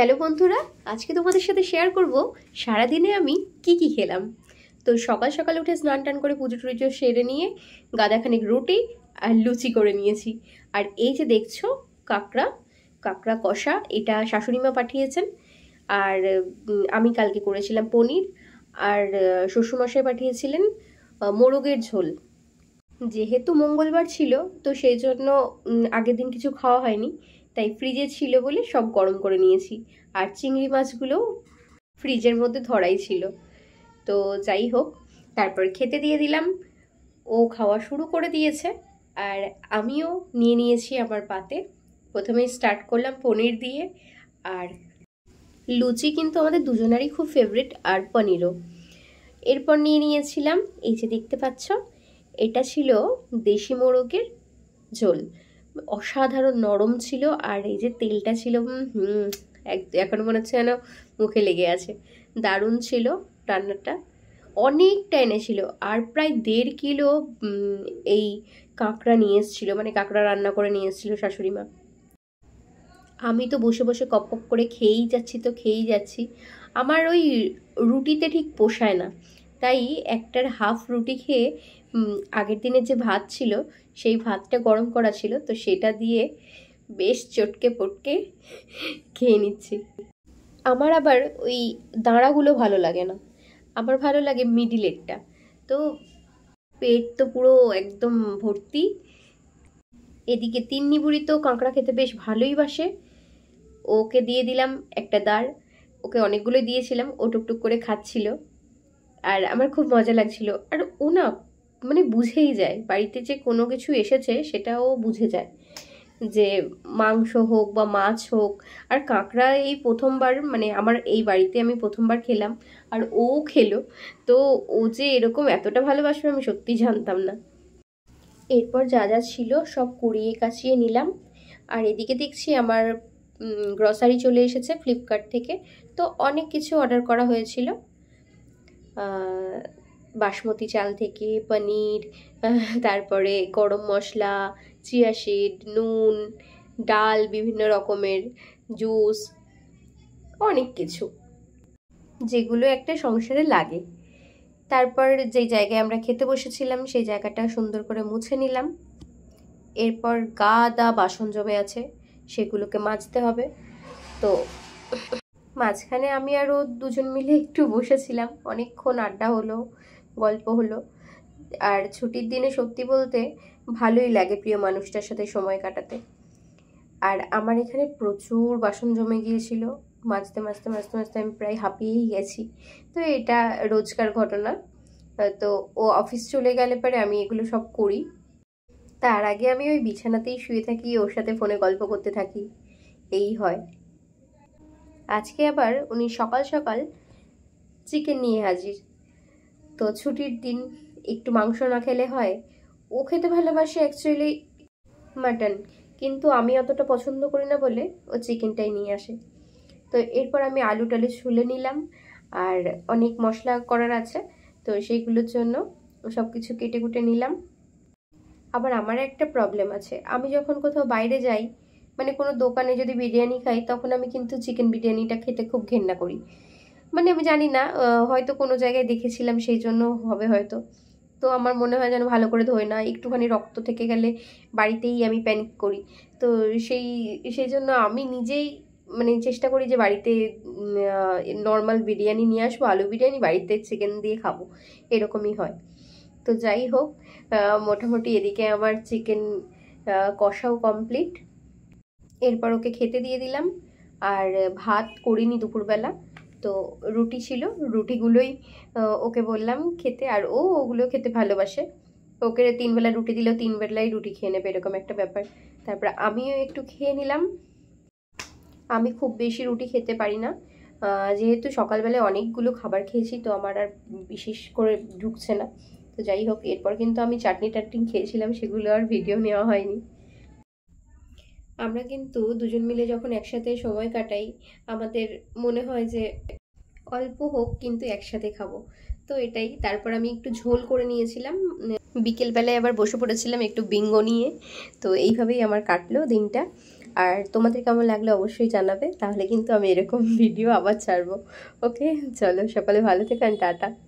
hello বন্ধুরা আজকে তোমাদের সাথে শেয়ার করব সারাদিনে আমি কি কি খেলাম তো সকাল সকাল উঠে স্নান টান করে পুজো টুজো সেরে নিয়ে গাদাখানিক রুটি আর লুচি করে নিয়েছি আর এই যে দেখছো কাঁকড়া কাঁকড়া কষা এটা শাশুড়িমা পাঠিয়েছেন আর আমি কালকে করেছিলাম পনির আর শ্বশুরমশাই পাঠিয়েছিলেন মোরগের ঝোল যেহেতু মঙ্গলবার ছিল তো সেই জন্য আগের দিন কিছু খাওয়া হয়নি তাই ফ্রিজে ছিল বলে সব গরম করে নিয়েছি আর চিংড়ি মাছগুলো ফ্রিজের মধ্যে ধরাই ছিল তো যাই হোক তারপর খেতে দিয়ে দিলাম ও খাওয়া শুরু করে দিয়েছে আর আমিও নিয়ে নিয়েছি আমার পাতে প্রথমে স্টার্ট করলাম পনির দিয়ে আর লুচি কিন্তু আমাদের দুজনারই খুব ফেভারিট আর পনিরও এরপর নিয়ে নিয়েছিলাম এই যে দেখতে পাচ্ছ এটা ছিল দেশি মোরগের ঝোল অসাধারণ নরম ছিল আর এই যে তেলটা ছিল এখন মনে হচ্ছে যেন মুখে লেগে আছে দারুণ ছিল রান্নাটা অনেকটা এনেছিল আর প্রায় দেড় কিলো এই কাঁকড়া নিয়ে এসেছিলো মানে কাঁকড়া রান্না করে নিয়ে এসেছিলো শাশুড়ি মা আমি তো বসে বসে কপ কপ করে খেয়েই যাচ্ছি তো খেয়েই যাচ্ছি আমার ওই রুটিতে ঠিক পোষায় না তাই একটার হাফ রুটি খেয়ে আগের দিনের যে ভাত ছিল সেই ভাতটা গরম করা ছিল তো সেটা দিয়ে বেশ চটকে পটকে খেয়ে নিচ্ছি আমার আবার ওই দাঁড়াগুলো ভালো লাগে না আমার ভালো লাগে মিডিলেরটা তো পেট তো পুরো একদম ভর্তি এদিকে তিন নিবুড়ি তো কাঁকড়া খেতে বেশ ভালোই বাসে ওকে দিয়ে দিলাম একটা দাঁড় ওকে অনেকগুলোই দিয়েছিলাম ও টুকটুক করে খাচ্ছিল আর আমার খুব মজা লাগছিল আর ও না মানে বুঝেই যায় বাড়িতে যে কোনো কিছু এসেছে সেটাও বুঝে যায় যে মাংস হোক বা মাছ হোক আর কাঁকড়া এই প্রথমবার মানে আমার এই বাড়িতে আমি প্রথমবার খেলাম আর ও খেলো তো ও যে এরকম এতটা ভালোবাসবে আমি সত্যি জানতাম না এরপর যা যা ছিল সব কুড়িয়ে কাছিয়ে নিলাম আর এদিকে দেখছি আমার গ্রসারি চলে এসেছে ফ্লিপকার্ট থেকে তো অনেক কিছু অর্ডার করা হয়েছিল বাসমতি চাল থেকে পনির তারপরে গরম মশলা চিয়া সিড নুন ডাল বিভিন্ন রকমের জুস অনেক কিছু যেগুলো একটা সংসারে লাগে তারপর যে জায়গায় আমরা খেতে বসেছিলাম সেই জায়গাটা সুন্দর করে মুছে নিলাম এরপর গা দা বাসন জমে আছে সেগুলোকে মাজতে হবে তো মাঝখানে আমি আর ও দুজন মিলে একটু বসেছিলাম অনেকক্ষণ আড্ডা হলো গল্প হলো আর ছুটির দিনে সত্যি বলতে ভালোই লাগে প্রিয় মানুষটার সাথে সময় কাটাতে আর আমার এখানে প্রচুর বাসন জমে গিয়েছিল মাঝতে মাঝতে মাঝতে মাঝতে আমি প্রায় হাঁপিয়েই গেছি তো এটা রোজকার ঘটনা তো ও অফিস চলে গেলে পরে আমি এগুলো সব করি তার আগে আমি ওই বিছানাতেই শুয়ে থাকি ওর সাথে ফোনে গল্প করতে থাকি এই হয় আজকে আবার উনি সকাল সকাল চিকেন নিয়ে হাজির তো ছুটির দিন একটু মাংস না খেলে হয় ও খেতে ভালোবাসে অ্যাকচুয়ালি মাটন কিন্তু আমি অতটা পছন্দ করি না বলে ও চিকেনটাই নিয়ে আসে তো এরপর আমি আলু টালু ছুলে নিলাম আর অনেক মশলা করার আছে তো সেইগুলোর জন্য সব কিছু কেটে কুটে নিলাম আবার আমার একটা প্রবলেম আছে আমি যখন কোথাও বাইরে যাই মানে কোনো দোকানে যদি বিরিয়ানি খাই তখন আমি কিন্তু চিকেন বিরিয়ানিটা খেতে খুব ঘেন্না করি মানে আমি জানি না হয়তো কোনো জায়গায় দেখেছিলাম সেই জন্য হবে হয়তো তো আমার মনে হয় যেন ভালো করে ধোয় না একটুখানি রক্ত থেকে গেলে বাড়িতেই আমি প্যানিক করি তো সেই সেই জন্য আমি নিজেই মানে চেষ্টা করি যে বাড়িতে নর্মাল বিরিয়ানি নিয়ে আসবো আলু বিরিয়ানি বাড়িতে চিকেন দিয়ে খাবো এরকমই হয় তো যাই হোক মোটামুটি এদিকে আমার চিকেন কষাও কমপ্লিট এরপর ওকে খেতে দিয়ে দিলাম আর ভাত করিনি দুপুরবেলা তো রুটি ছিল রুটিগুলোই ওকে বললাম খেতে আর ও ওগুলো খেতে ভালোবাসে ওকে তিনবেলা রুটি দিলেও তিনবেলাই রুটি খেয়ে নেবে এরকম একটা ব্যাপার তারপর আমিও একটু খেয়ে নিলাম আমি খুব বেশি রুটি খেতে পারি না যেহেতু সকালবেলায় অনেকগুলো খাবার খেয়েছি তো আমার আর বিশেষ করে ঢুকছে না তো যাই হোক এরপর কিন্তু আমি চাটনি টাটনি খেয়েছিলাম সেগুলো আর ভিডিও নেওয়া হয়নি আমরা কিন্তু দুজন মিলে যখন একসাথে সময় কাটাই আমাদের মনে হয় যে অল্প হোক কিন্তু একসাথে খাবো তো এটাই তারপর আমি একটু ঝোল করে নিয়েছিলাম বিকেলবেলায় আবার বসে পড়েছিলাম একটু বিঙ্গো নিয়ে তো এইভাবেই আমার কাটলো দিনটা আর তোমাদের কেমন লাগলে অবশ্যই জানাবে তাহলে কিন্তু আমি এরকম ভিডিও আবার ছাড়বো ওকে চলো সকালে ভালো থেকেন টাটা